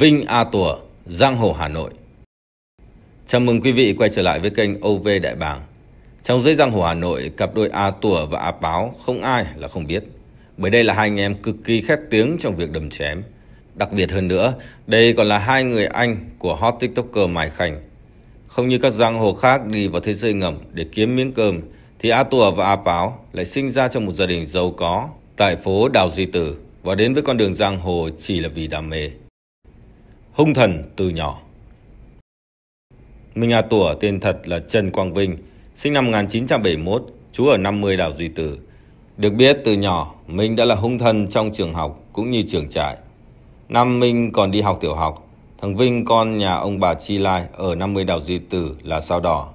Vinh A Tùa, Giang Hồ Hà Nội Chào mừng quý vị quay trở lại với kênh OV Đại Bàng Trong giới Giang Hồ Hà Nội, cặp đôi A Tùa và A Báo không ai là không biết Bởi đây là hai anh em cực kỳ khét tiếng trong việc đầm chém Đặc biệt hơn nữa, đây còn là hai người anh của hot tiktoker Mai Khanh Không như các giang hồ khác đi vào thế giới ngầm để kiếm miếng cơm Thì A Tùa và A Báo lại sinh ra trong một gia đình giàu có tại phố Đào Duy Tử và đến với con đường giang hồ chỉ là vì đam mê hung thần từ nhỏ. Minh A Tủa tên thật là Trần Quang Vinh, sinh năm 1971, trú ở 50 đảo Duy Tử. Được biết từ nhỏ, Minh đã là hung thần trong trường học cũng như trường trại. Năm Minh còn đi học tiểu học, thằng Vinh con nhà ông bà Chi Lai ở 50 đảo Duy Tử là sao đỏ.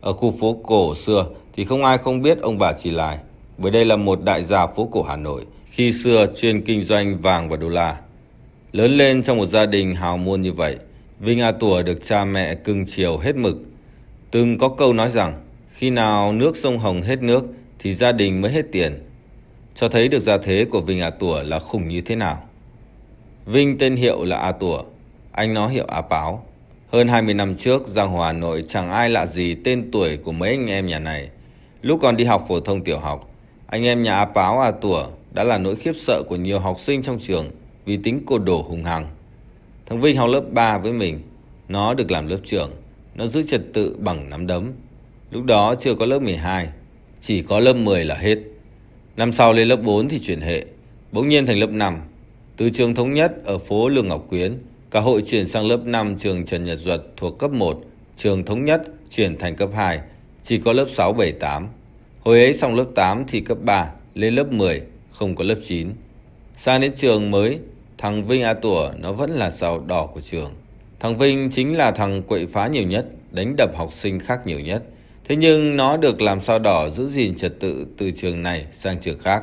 Ở khu phố cổ xưa thì không ai không biết ông bà Chi Lai, bởi đây là một đại gia phố cổ Hà Nội, khi xưa chuyên kinh doanh vàng và đô la. Lớn lên trong một gia đình hào môn như vậy, Vinh A Tùa được cha mẹ cưng chiều hết mực. Từng có câu nói rằng, khi nào nước sông Hồng hết nước thì gia đình mới hết tiền. Cho thấy được gia thế của Vinh A Tùa là khủng như thế nào. Vinh tên hiệu là A Tùa, anh nó hiệu A Páo. Hơn 20 năm trước, Giang Hồ Hà Nội chẳng ai lạ gì tên tuổi của mấy anh em nhà này. Lúc còn đi học phổ thông tiểu học, anh em nhà A Páo A Tùa đã là nỗi khiếp sợ của nhiều học sinh trong trường – vì tính cột đổ hùng hằng. Thằng Vinh học lớp 3 với mình, nó được làm lớp trưởng, nó giữ trật tự bằng nắm đấm. Lúc đó chưa có lớp 12, chỉ có lớp 10 là hết. Năm sau lên lớp 4 thì chuyển hệ, bỗng nhiên thành lớp 5. Từ trường thống nhất ở phố Lương Ngọc Quyến, cả hội chuyển sang lớp 5 trường Trần Nhật Duật thuộc cấp 1, trường thống nhất chuyển thành cấp 2, chỉ có lớp 6, 7, 8. Hồi ấy xong lớp 8 thì cấp 3, lên lớp 10, không có lớp 9. Sang đến trường mới Thằng Vinh A Tủa nó vẫn là sao đỏ của trường. Thằng Vinh chính là thằng quậy phá nhiều nhất, đánh đập học sinh khác nhiều nhất. Thế nhưng nó được làm sao đỏ giữ gìn trật tự từ trường này sang trường khác.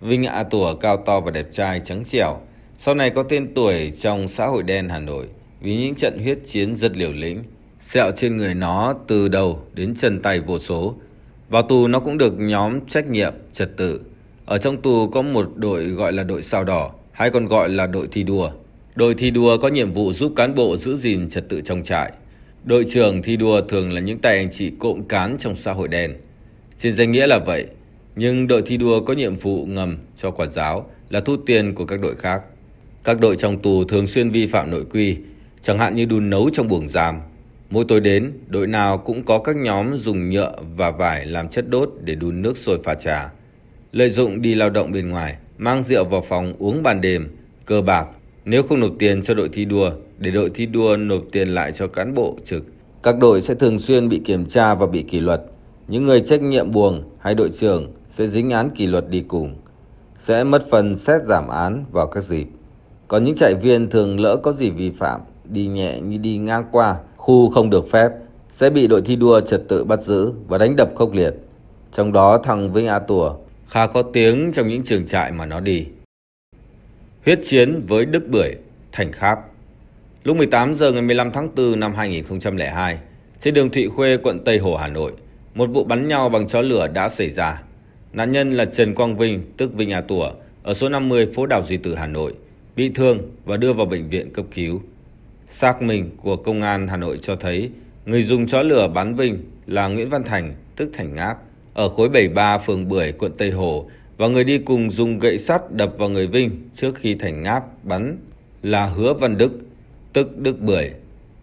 Vinh A Tủa cao to và đẹp trai trắng trẻo. Sau này có tên tuổi trong xã hội đen Hà Nội vì những trận huyết chiến rất liều lĩnh. Sẹo trên người nó từ đầu đến chân tay vô số. Vào tù nó cũng được nhóm trách nhiệm, trật tự. Ở trong tù có một đội gọi là đội sao đỏ hay còn gọi là đội thi đua. Đội thi đua có nhiệm vụ giúp cán bộ giữ gìn trật tự trong trại. Đội trưởng thi đua thường là những tay anh chị cộng cán trong xã hội đen. Trên danh nghĩa là vậy, nhưng đội thi đua có nhiệm vụ ngầm cho quản giáo là thu tiền của các đội khác. Các đội trong tù thường xuyên vi phạm nội quy, chẳng hạn như đun nấu trong buồng giam. Mỗi tối đến, đội nào cũng có các nhóm dùng nhựa và vải làm chất đốt để đun nước sôi pha trà, lợi dụng đi lao động bên ngoài mang rượu vào phòng uống bàn đêm, cờ bạc. Nếu không nộp tiền cho đội thi đua, để đội thi đua nộp tiền lại cho cán bộ trực. Các đội sẽ thường xuyên bị kiểm tra và bị kỷ luật. Những người trách nhiệm buồng hay đội trưởng sẽ dính án kỷ luật đi cùng, sẽ mất phần xét giảm án vào các dịp. Còn những chạy viên thường lỡ có gì vi phạm, đi nhẹ như đi ngang qua, khu không được phép, sẽ bị đội thi đua trật tự bắt giữ và đánh đập khốc liệt. Trong đó thằng Vinh A Tùa khá có tiếng trong những trường trại mà nó đi. Huyết chiến với Đức Bưởi, Thành Kháp Lúc 18 giờ ngày 15 tháng 4 năm 2002, trên đường Thụy Khuê, quận Tây Hồ, Hà Nội, một vụ bắn nhau bằng chó lửa đã xảy ra. Nạn nhân là Trần Quang Vinh, tức Vinh nhà Tủa, ở số 50 phố Đào Duy Tử, Hà Nội, bị thương và đưa vào bệnh viện cấp cứu. Xác minh của Công an Hà Nội cho thấy người dùng chó lửa bắn Vinh là Nguyễn Văn Thành, tức Thành Ngáp, ở khối 73 phường Bưởi, quận Tây Hồ và người đi cùng dùng gậy sắt đập vào người Vinh trước khi thành ngáp bắn là Hứa Văn Đức, tức Đức Bưởi.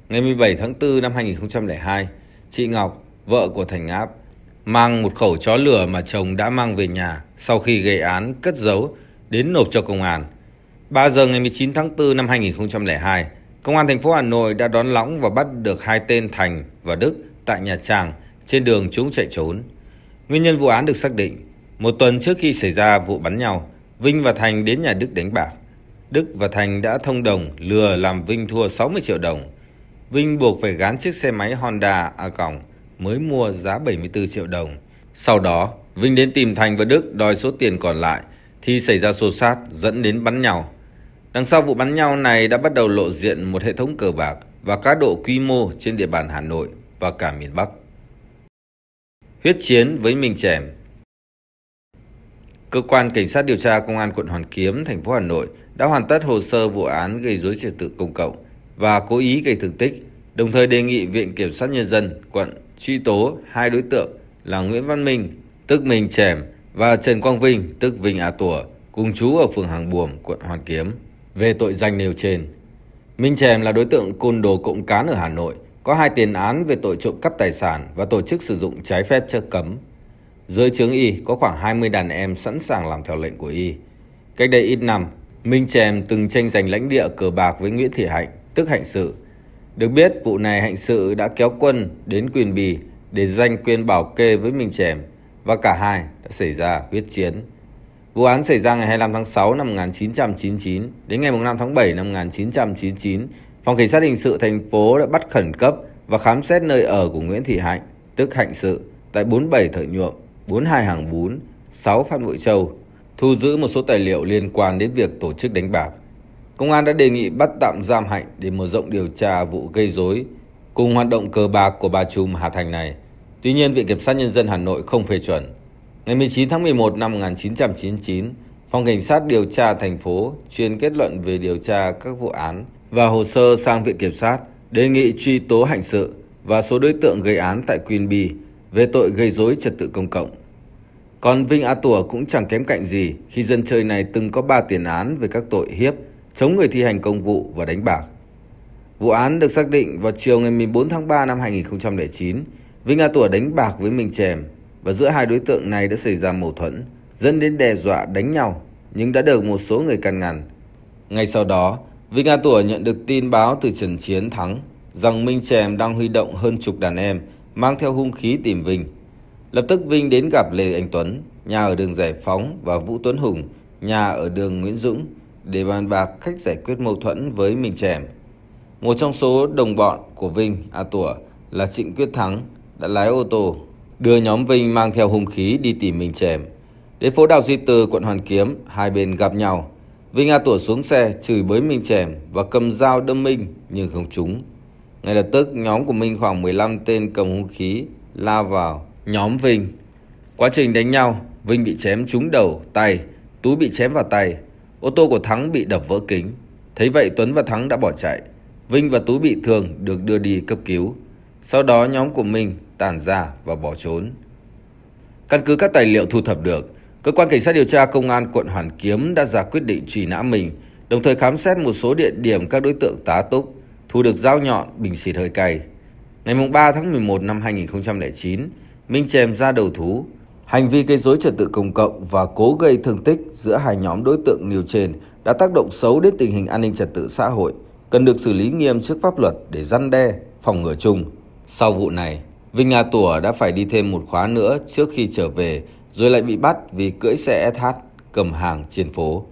Ngày 17 tháng 4 năm 2002, chị Ngọc, vợ của Thành Áp, mang một khẩu chó lửa mà chồng đã mang về nhà sau khi gây án cất giấu đến nộp cho công an. 3 giờ ngày 19 tháng 4 năm 2002, Công an thành phố Hà Nội đã đón lõng và bắt được hai tên Thành và Đức tại Nhà tràng trên đường chúng chạy trốn. Nguyên nhân vụ án được xác định, một tuần trước khi xảy ra vụ bắn nhau, Vinh và Thành đến nhà Đức đánh bạc. Đức và Thành đã thông đồng lừa làm Vinh thua 60 triệu đồng. Vinh buộc phải gán chiếc xe máy Honda A còng mới mua giá 74 triệu đồng. Sau đó, Vinh đến tìm Thành và Đức đòi số tiền còn lại thì xảy ra xô xát dẫn đến bắn nhau. Đằng sau vụ bắn nhau này đã bắt đầu lộ diện một hệ thống cờ bạc và cá độ quy mô trên địa bàn Hà Nội và cả miền Bắc. Huyết chiến với Minh trẻm Cơ quan Cảnh sát điều tra Công an quận Hoàn Kiếm, thành phố Hà Nội đã hoàn tất hồ sơ vụ án gây dối trật tự công cộng và cố ý gây thương tích, đồng thời đề nghị Viện Kiểm sát Nhân dân quận truy tố hai đối tượng là Nguyễn Văn Minh, tức Minh trẻm và Trần Quang Vinh, tức Vinh A Tùa, cùng chú ở phường Hàng Buồm, quận Hoàn Kiếm, về tội danh nêu trên. Minh Chèm là đối tượng côn đồ cộng cán ở Hà Nội – có hai tiền án về tội trộm cắp tài sản và tổ chức sử dụng trái phép chất cấm. Dưới trướng y có khoảng 20 đàn em sẵn sàng làm theo lệnh của y. Cách đây ít năm, Minh Chèm từng tranh giành lãnh địa cờ bạc với Nguyễn Thị Hạnh, tức Hạnh Sự. Được biết, vụ này Hạnh Sự đã kéo quân đến Quyền Bì để giành quyền bảo kê với Minh Chèm và cả hai đã xảy ra huyết chiến. Vụ án xảy ra ngày 25 tháng 6 năm 1999 đến ngày 5 tháng 7 năm 1999 Phòng Cảnh sát Hình sự thành phố đã bắt khẩn cấp và khám xét nơi ở của Nguyễn Thị Hạnh, tức Hạnh Sự, tại 47 Thợ Nhuộm, 42 Hàng Bún, 6 Phan Bội Châu, thu giữ một số tài liệu liên quan đến việc tổ chức đánh bạc. Công an đã đề nghị bắt tạm giam Hạnh để mở rộng điều tra vụ gây dối cùng hoạt động cờ bạc của bà Trùm Hà Thành này. Tuy nhiên, Viện Kiểm sát Nhân dân Hà Nội không phê chuẩn. Ngày 19 tháng 11 năm 1999, Phòng Cảnh sát điều tra thành phố chuyên kết luận về điều tra các vụ án và hồ sơ sang Viện Kiểm sát đề nghị truy tố hành sự và số đối tượng gây án tại Queen Bee về tội gây dối trật tự công cộng. Còn Vinh A Tùa cũng chẳng kém cạnh gì khi dân chơi này từng có 3 tiền án về các tội hiếp, chống người thi hành công vụ và đánh bạc. Vụ án được xác định vào chiều ngày 14 tháng 3 năm 2009, Vinh A Tùa đánh bạc với Minh Chèm và giữa hai đối tượng này đã xảy ra mâu thuẫn, dẫn đến đe dọa đánh nhau nhưng đã được một số người can ngăn. Ngay sau đó, Vinh A Tủa nhận được tin báo từ Trần Chiến Thắng rằng Minh Trèm đang huy động hơn chục đàn em mang theo hung khí tìm Vinh. Lập tức Vinh đến gặp Lê Anh Tuấn, nhà ở đường Giải Phóng và Vũ Tuấn Hùng, nhà ở đường Nguyễn Dũng để bàn bạc cách giải quyết mâu thuẫn với Minh Trèm. Một trong số đồng bọn của Vinh A Tủa là Trịnh Quyết Thắng đã lái ô tô đưa nhóm Vinh mang theo hung khí đi tìm Minh Trèm. Đến phố Đào Duy Từ, quận Hoàn Kiếm, hai bên gặp nhau. Vinh A Tủa xuống xe, chửi bới Minh Chèm và cầm dao đâm Minh nhưng không trúng. Ngay lập tức, nhóm của Minh khoảng 15 tên cầm hung khí lao vào nhóm Vinh. Quá trình đánh nhau, Vinh bị chém trúng đầu, tay, Tú bị chém vào tay. Ô tô của Thắng bị đập vỡ kính. Thấy vậy Tuấn và Thắng đã bỏ chạy. Vinh và Tú bị thương được đưa đi cấp cứu. Sau đó nhóm của Minh tản ra và bỏ trốn. Căn cứ các tài liệu thu thập được, Cơ quan Cảnh sát điều tra Công an quận Hoàn Kiếm đã ra quyết định truy nã mình, đồng thời khám xét một số địa điểm các đối tượng tá túc, thu được dao nhọn, bình xịt hơi cay. Ngày 3 tháng 11 năm 2009, Minh chèm ra đầu thú. Hành vi gây dối trật tự công cộng và cố gây thương tích giữa hai nhóm đối tượng nêu trên đã tác động xấu đến tình hình an ninh trật tự xã hội, cần được xử lý nghiêm trước pháp luật để răn đe, phòng ngừa chung. Sau vụ này, Vinh Nga Tủa đã phải đi thêm một khóa nữa trước khi trở về rồi lại bị bắt vì cưỡi xe SH cầm hàng trên phố.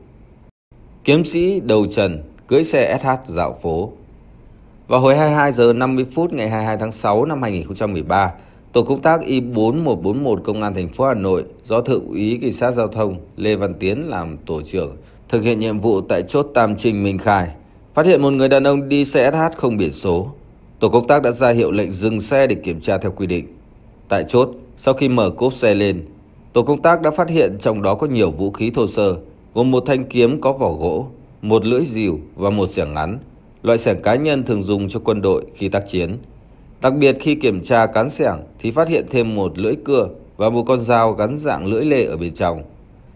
Kiếm sĩ đầu trần cưỡi xe SH dạo phố. Vào hồi 22 giờ 50 phút ngày 22 tháng 6 năm 2013, tổ công tác Y4141 Công an thành phố Hà Nội do thượng úy cảnh sát giao thông Lê Văn Tiến làm tổ trưởng thực hiện nhiệm vụ tại chốt Tam trình Minh Khai, phát hiện một người đàn ông đi xe SH không biển số. Tổ công tác đã ra hiệu lệnh dừng xe để kiểm tra theo quy định. Tại chốt, sau khi mở cốp xe lên, Tổ công tác đã phát hiện trong đó có nhiều vũ khí thô sơ, gồm một thanh kiếm có vỏ gỗ, một lưỡi rìu và một xẻng ngắn, loại xẻng cá nhân thường dùng cho quân đội khi tác chiến. Đặc biệt khi kiểm tra cán xẻng thì phát hiện thêm một lưỡi cưa và một con dao gắn dạng lưỡi lê ở bên trong.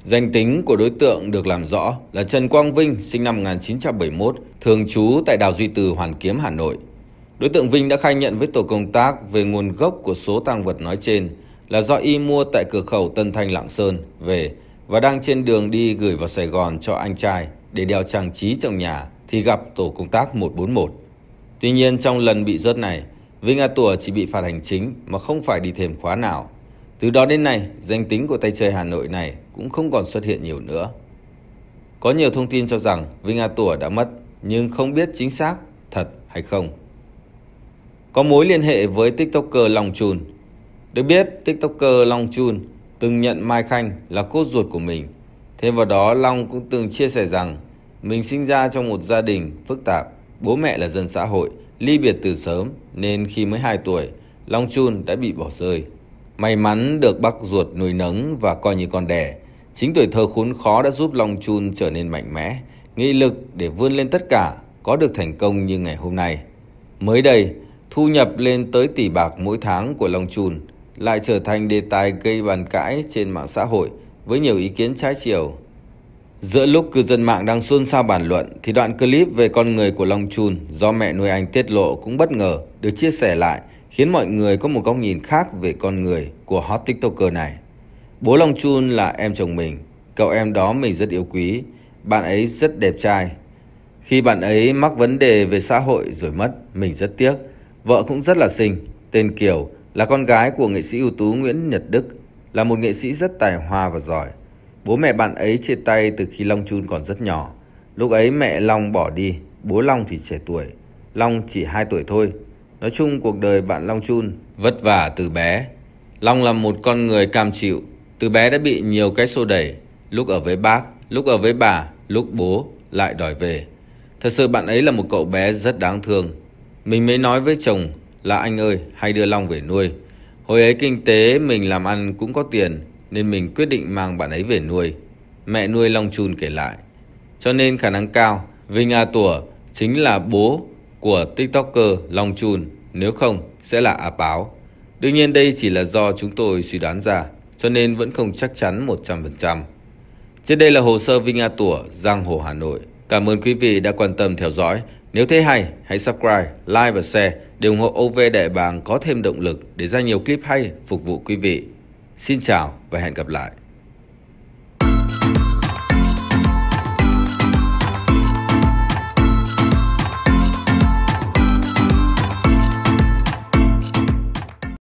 Danh tính của đối tượng được làm rõ là Trần Quang Vinh, sinh năm 1971, thường trú tại Đào Duy Từ, Hoàn Kiếm, Hà Nội. Đối tượng Vinh đã khai nhận với tổ công tác về nguồn gốc của số tang vật nói trên – là do y mua tại cửa khẩu Tân Thanh Lạng Sơn về và đang trên đường đi gửi vào Sài Gòn cho anh trai để đeo trang trí trong nhà thì gặp tổ công tác 141. Tuy nhiên trong lần bị rớt này, Vinh A Tùa chỉ bị phạt hành chính mà không phải đi thêm khóa nào. Từ đó đến nay, danh tính của tay chơi Hà Nội này cũng không còn xuất hiện nhiều nữa. Có nhiều thông tin cho rằng Vinh A Tùa đã mất nhưng không biết chính xác thật hay không. Có mối liên hệ với tiktoker Long Chùn được biết, TikToker Long Chun từng nhận Mai Khanh là cốt ruột của mình. Thêm vào đó, Long cũng từng chia sẻ rằng mình sinh ra trong một gia đình phức tạp, bố mẹ là dân xã hội, ly biệt từ sớm nên khi mới 2 tuổi, Long Chun đã bị bỏ rơi. May mắn được bác ruột nuôi nấng và coi như con đẻ, chính tuổi thơ khốn khó đã giúp Long Chun trở nên mạnh mẽ, nghị lực để vươn lên tất cả, có được thành công như ngày hôm nay. Mới đây, thu nhập lên tới tỷ bạc mỗi tháng của Long Chun lại trở thành đề tài gây bàn cãi trên mạng xã hội với nhiều ý kiến trái chiều. Giữa lúc cư dân mạng đang xôn xao bàn luận thì đoạn clip về con người của Long Chun do mẹ nuôi anh tiết lộ cũng bất ngờ được chia sẻ lại khiến mọi người có một góc nhìn khác về con người của hot tiktoker này. Bố Long Chun là em chồng mình, cậu em đó mình rất yêu quý, bạn ấy rất đẹp trai. Khi bạn ấy mắc vấn đề về xã hội rồi mất, mình rất tiếc, vợ cũng rất là xinh, tên Kiều, là con gái của nghệ sĩ ưu tú Nguyễn Nhật Đức, là một nghệ sĩ rất tài hoa và giỏi. Bố mẹ bạn ấy chia tay từ khi Long Chun còn rất nhỏ. Lúc ấy mẹ Long bỏ đi, bố Long thì trẻ tuổi, Long chỉ 2 tuổi thôi. Nói chung cuộc đời bạn Long Chun vất vả từ bé. Long là một con người cam chịu, từ bé đã bị nhiều cái xô đẩy, lúc ở với bác, lúc ở với bà, lúc bố lại đòi về. Thật sự bạn ấy là một cậu bé rất đáng thương. Mình mới nói với chồng là anh ơi hay đưa Long về nuôi. Hồi ấy kinh tế mình làm ăn cũng có tiền nên mình quyết định mang bạn ấy về nuôi. Mẹ nuôi Long Chun kể lại. Cho nên khả năng cao Vinh A Tủa chính là bố của TikToker Long Chun, nếu không sẽ là A Báo. Đương nhiên đây chỉ là do chúng tôi suy đoán ra, cho nên vẫn không chắc chắn 100%. Trên đây là hồ sơ Vinh A Tủa, Giang Hồ Hà Nội. Cảm ơn quý vị đã quan tâm theo dõi. Nếu thấy hay, hãy subscribe, like và share để ủng hộ OV Đại Bàng có thêm động lực để ra nhiều clip hay phục vụ quý vị. Xin chào và hẹn gặp lại.